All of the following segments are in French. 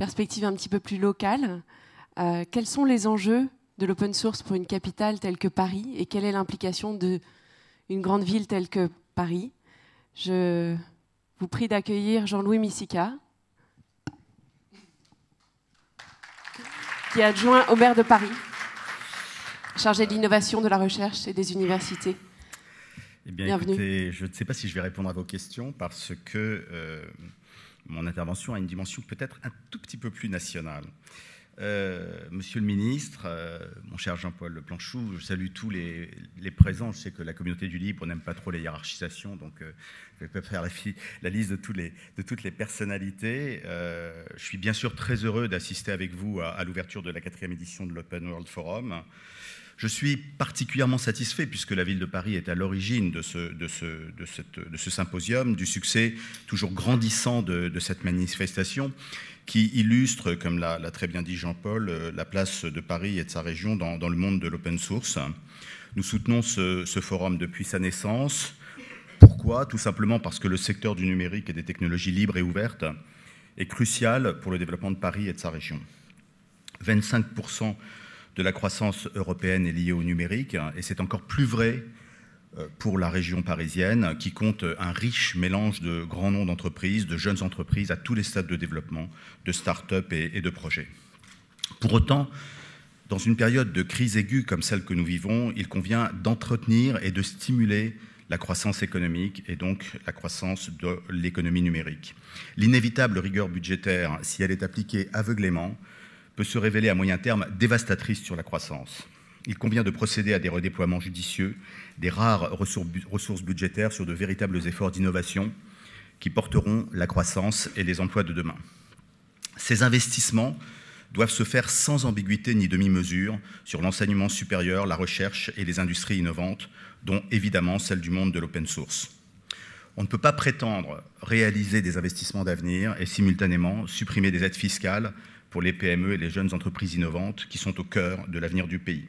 perspective un petit peu plus locale, euh, quels sont les enjeux de l'open source pour une capitale telle que Paris et quelle est l'implication d'une grande ville telle que Paris Je vous prie d'accueillir Jean-Louis Missica, qui est adjoint au maire de Paris, chargé de l'innovation, de la recherche et des universités. Eh bien, Bienvenue. je ne sais pas si je vais répondre à vos questions parce que euh, mon intervention a une dimension peut-être un tout petit peu plus nationale. Euh, monsieur le ministre, euh, mon cher Jean-Paul Planchou, je salue tous les, présents. Je sais que la communauté du libre n'aime pas trop les hiérarchisations, donc euh, je ne vais faire la, liste de, toutes les personnalités. je suis bien sûr très heureux d'assister avec vous à l'ouverture de la quatrième édition de l'Open World Forum. Je suis particulièrement satisfait, puisque la ville de Paris est à l'origine de ce, ce, de ce, symposium, du succès toujours grandissant de, cette manifestation, qui illustre, comme l'a très bien dit Jean-Paul, euh, la place de Paris et de sa région dans, le monde de l'open source. Nous soutenons ce, ce forum depuis sa naissance. Pourquoi Tout simplement parce que le secteur du numérique et des technologies libres et ouvertes est crucial pour le développement de Paris et de sa région. 25 de la croissance européenne est liée au numérique, hein, et c'est encore plus vrai euh, pour la région parisienne, qui compte un riche mélange de grands noms d'entreprises, de jeunes entreprises à tous les stades de développement, de start-up et, de projets. Pour autant, dans une période de crise aiguë comme celle que nous vivons, il convient d'entretenir et de stimuler la croissance économique et donc la croissance de l'économie numérique. L'inévitable rigueur budgétaire, si elle est appliquée aveuglément, peut se révéler à moyen terme dévastatrice sur la croissance. Il convient de procéder à des redéploiements judicieux, des rares ressources budgétaires sur de véritables efforts d'innovation qui porteront la croissance et les emplois de demain. Ces investissements doivent se faire sans ambiguïté ni demi-mesure sur l'enseignement supérieur, la recherche et les industries innovantes, dont évidemment celle du monde de l'open source. On ne peut pas prétendre réaliser des investissements d'avenir et simultanément supprimer des aides fiscales pour les PME et les jeunes entreprises innovantes qui sont au cœur de l'avenir du pays.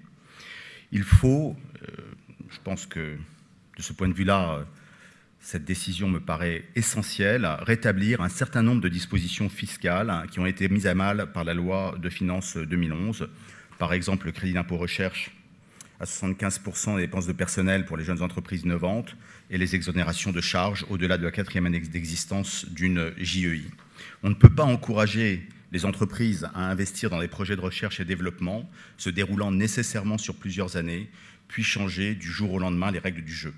Il faut, euh, je pense que de ce point de vue-là, cette décision me paraît essentielle, rétablir un certain nombre de dispositions fiscales hein, qui ont été mises à mal par la loi de finances 2011, par exemple le crédit d'impôt recherche à 75% des dépenses de personnel pour les jeunes entreprises innovantes et les exonérations de charges au-delà de la quatrième année d'existence d'une JEI. On ne peut pas encourager les entreprises à investir dans des projets de recherche et développement se déroulant nécessairement sur plusieurs années, puis changer du jour au lendemain les règles du jeu.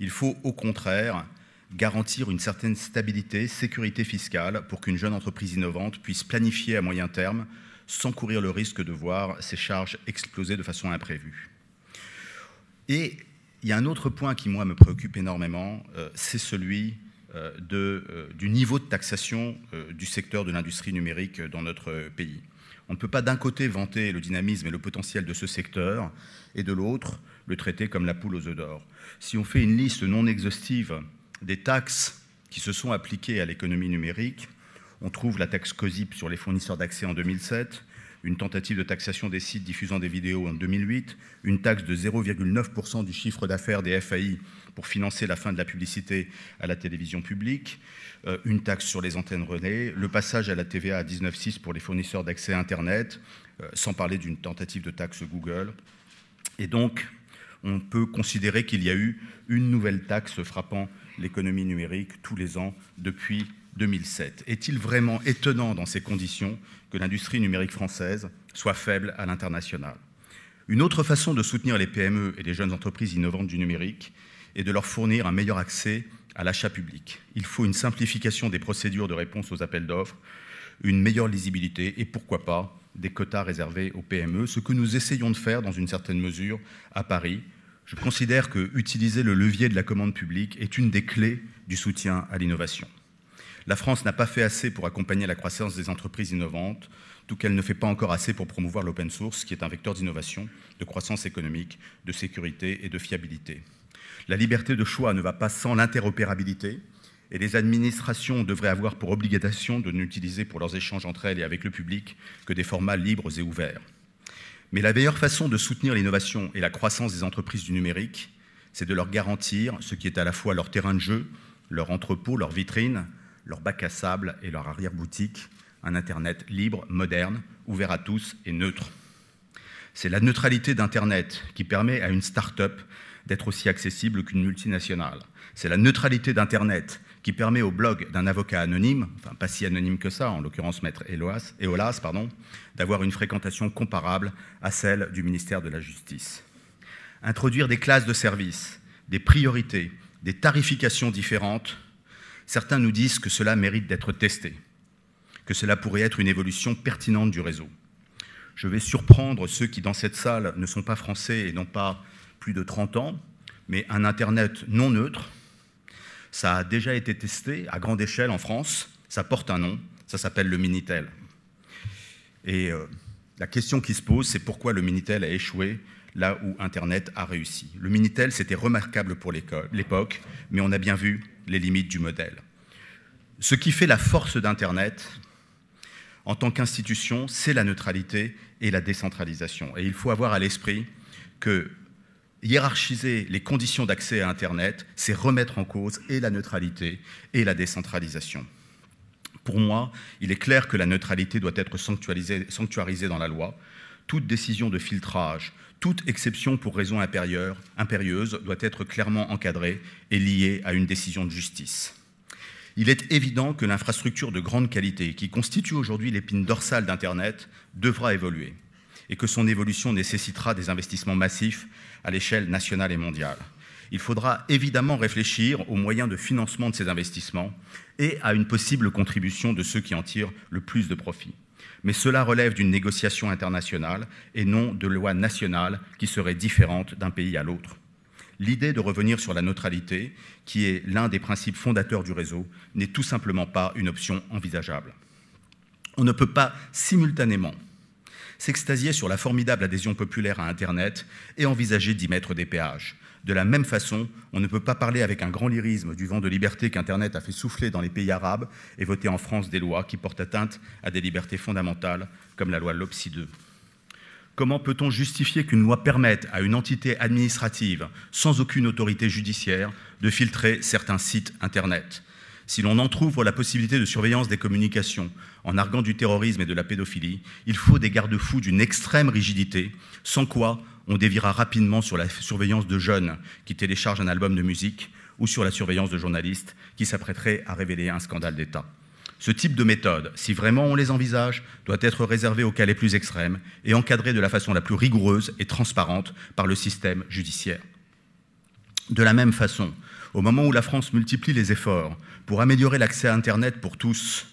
Il faut au contraire garantir une certaine stabilité, sécurité fiscale pour qu'une jeune entreprise innovante puisse planifier à moyen terme sans courir le risque de voir ces charges exploser de façon imprévue. Et il y a un autre point qui, moi, me préoccupe énormément, euh, c'est celui euh, euh, du niveau de taxation du secteur de l'industrie numérique dans notre pays. On ne peut pas d'un côté vanter le dynamisme et le potentiel de ce secteur, et de l'autre le traiter comme la poule aux œufs d'or. Si on fait une liste non exhaustive des taxes qui se sont appliquées à l'économie numérique, on trouve la taxe COSIP sur les fournisseurs d'accès en 2007, une tentative de taxation des sites diffusant des vidéos en 2008, une taxe de 0,9% du chiffre d'affaires des FAI pour financer la fin de la publicité à la télévision publique, euh, une taxe sur les antennes relais, le passage à la TVA à 19,6 pour les fournisseurs d'accès Internet, euh, sans parler d'une tentative de taxe Google. Et donc, on peut considérer qu'il y a eu une nouvelle taxe frappant l'économie numérique tous les ans depuis 2007. Est-il vraiment étonnant dans ces conditions que l'industrie numérique française soit faible à l'international Une autre façon de soutenir les PME et les jeunes entreprises innovantes du numérique est de leur fournir un meilleur accès à l'achat public. Il faut une simplification des procédures de réponse aux appels d'offres, une meilleure lisibilité et pourquoi pas des quotas réservés aux PME, ce que nous essayons de faire dans une certaine mesure à Paris. Je considère que utiliser le levier de la commande publique est une des clés du soutien à l'innovation. La France n'a pas fait assez pour accompagner la croissance des entreprises innovantes, tout qu'elle ne fait pas encore assez pour promouvoir l'open source, qui est un vecteur d'innovation, de croissance économique, de sécurité et de fiabilité. La liberté de choix ne va pas sans l'interopérabilité, et les administrations devraient avoir pour obligation de n'utiliser pour leurs échanges entre elles et avec le public que des formats libres et ouverts. Mais la meilleure façon de soutenir l'innovation et la croissance des entreprises du numérique, c'est de leur garantir ce qui est à la fois leur terrain de jeu, leur entrepôt, leur vitrine, leur bac à sable et leur arrière-boutique, un Internet libre, moderne, ouvert à tous et neutre. C'est la neutralité d'Internet qui permet à une start-up d'être aussi accessible qu'une multinationale. C'est la neutralité d'Internet qui permet au blog d'un avocat anonyme, enfin pas si anonyme que ça, en l'occurrence Maître Eolas, pardon, d'avoir une fréquentation comparable à celle du ministère de la Justice. Introduire des classes de services, des priorités, des tarifications différentes Certains nous disent que cela mérite d'être testé, que cela pourrait être une évolution pertinente du réseau. Je vais surprendre ceux qui, dans cette salle, ne sont pas français et n'ont pas plus de 30 ans, mais un Internet non neutre, ça a déjà été testé à grande échelle en France, ça porte un nom, ça s'appelle le Minitel. Et euh, la question qui se pose, c'est pourquoi le Minitel a échoué là où Internet a réussi. Le Minitel, c'était remarquable pour l'époque, mais on a bien vu les limites du modèle. Ce qui fait la force d'Internet en tant qu'institution, c'est la neutralité et la décentralisation. Et il faut avoir à l'esprit que hiérarchiser les conditions d'accès à Internet, c'est remettre en cause et la neutralité et la décentralisation. Pour moi, il est clair que la neutralité doit être sanctuarisée, sanctuarisée dans la loi. Toute décision de filtrage, toute exception pour raison impérieuse doit être clairement encadrée et liée à une décision de justice. Il est évident que l'infrastructure de grande qualité qui constitue aujourd'hui l'épine dorsale d'Internet devra évoluer et que son évolution nécessitera des investissements massifs à l'échelle nationale et mondiale. Il faudra évidemment réfléchir aux moyens de financement de ces investissements et à une possible contribution de ceux qui en tirent le plus de profit. Mais cela relève d'une négociation internationale et non de lois nationales qui seraient différentes d'un pays à l'autre. L'idée de revenir sur la neutralité, qui est l'un des principes fondateurs du réseau, n'est tout simplement pas une option envisageable. On ne peut pas simultanément s'extasier sur la formidable adhésion populaire à Internet et envisager d'y mettre des péages, de la même façon, on ne peut pas parler avec un grand lyrisme du vent de liberté qu'Internet a fait souffler dans les pays arabes et voter en France des lois qui portent atteinte à des libertés fondamentales, comme la loi LOPSI 2. Comment peut-on justifier qu'une loi permette à une entité administrative, sans aucune autorité judiciaire, de filtrer certains sites Internet si l'on entr'ouvre la possibilité de surveillance des communications en arguant du terrorisme et de la pédophilie, il faut des garde-fous d'une extrême rigidité, sans quoi on dévira rapidement sur la surveillance de jeunes qui téléchargent un album de musique ou sur la surveillance de journalistes qui s'apprêteraient à révéler un scandale d'État. Ce type de méthode, si vraiment on les envisage, doit être réservé aux cas les plus extrêmes et encadré de la façon la plus rigoureuse et transparente par le système judiciaire. De la même façon, au moment où la France multiplie les efforts pour améliorer l'accès à Internet pour tous,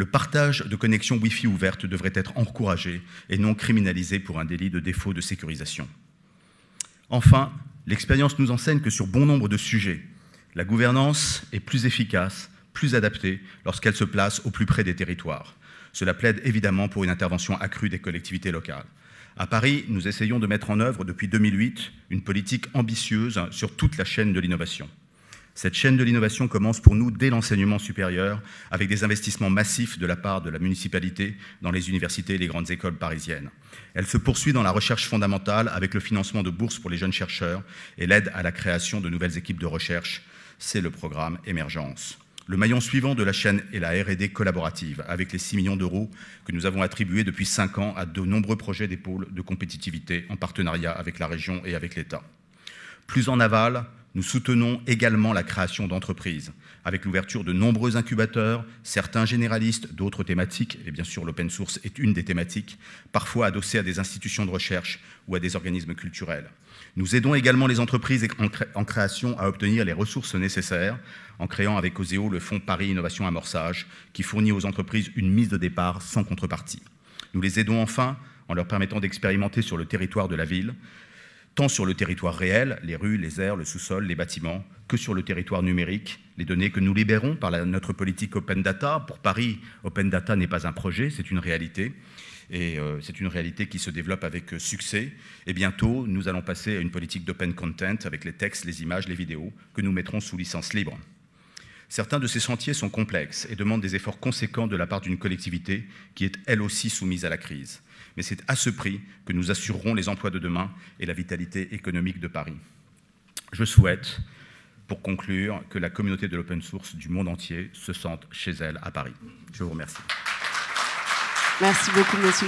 le partage de connexions Wi-Fi ouvertes devrait être encouragé et non criminalisé pour un délit de défaut de sécurisation. Enfin, l'expérience nous enseigne que sur bon nombre de sujets, la gouvernance est plus efficace, plus adaptée lorsqu'elle se place au plus près des territoires. Cela plaide évidemment pour une intervention accrue des collectivités locales. À Paris, nous essayons de mettre en œuvre depuis 2008 une politique ambitieuse sur toute la chaîne de l'innovation. Cette chaîne de l'innovation commence pour nous dès l'enseignement supérieur, avec des investissements massifs de la part de la municipalité dans les universités et les grandes écoles parisiennes. Elle se poursuit dans la recherche fondamentale avec le financement de bourses pour les jeunes chercheurs et l'aide à la création de nouvelles équipes de recherche. C'est le programme Émergence. Le maillon suivant de la chaîne est la RD collaborative, avec les 6 millions d'euros que nous avons attribués depuis 5 ans à de nombreux projets d'épaule de compétitivité en partenariat avec la région et avec l'État. Plus en aval, nous soutenons également la création d'entreprises, avec l'ouverture de nombreux incubateurs, certains généralistes, d'autres thématiques, et bien sûr l'open source est une des thématiques, parfois adossée à des institutions de recherche ou à des organismes culturels. Nous aidons également les entreprises en création à obtenir les ressources nécessaires, en créant avec OSEO le fonds Paris Innovation Amorçage, qui fournit aux entreprises une mise de départ sans contrepartie. Nous les aidons enfin en leur permettant d'expérimenter sur le territoire de la ville tant sur le territoire réel, les rues, les airs, le sous-sol, les bâtiments, que sur le territoire numérique, les données que nous libérons par notre politique Open Data. Pour Paris, Open Data n'est pas un projet, c'est une réalité. Et euh, c'est une réalité qui se développe avec euh, succès. Et bientôt, nous allons passer à une politique d'open content avec les textes, les images, les vidéos que nous mettrons sous licence libre. Certains de ces sentiers sont complexes et demandent des efforts conséquents de la part d'une collectivité qui est elle aussi soumise à la crise mais c'est à ce prix que nous assurerons les emplois de demain et la vitalité économique de Paris. Je souhaite, pour conclure, que la communauté de l'open source du monde entier se sente chez elle à Paris. Je vous remercie. Merci beaucoup, monsieur